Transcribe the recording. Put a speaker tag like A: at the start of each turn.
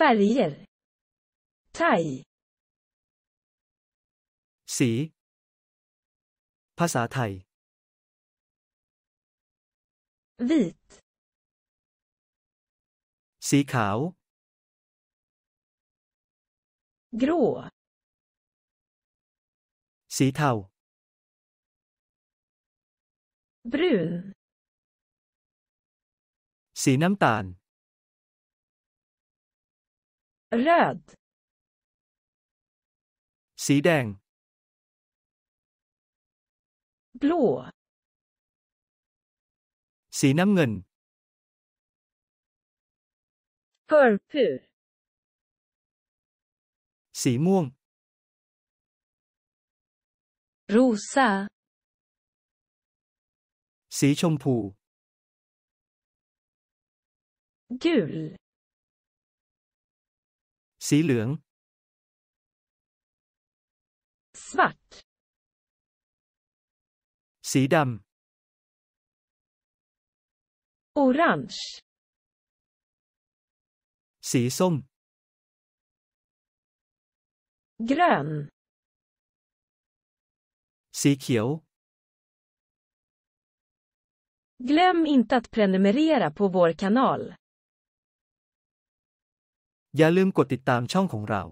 A: färger thai สี ภาษาไทย vit สีขาว grå สีเทา brun สีน้ำตาล Röd. สีแดง blå สีน้ำเงิน purpur สีม่วง rosa สีชมพู gul สีเหลือง svart สีดำ orange สีส้ม grön สีเขียว Glöm inte att prenumerera på vår kanal. อย่าลืมกดติดตามช่องของเรา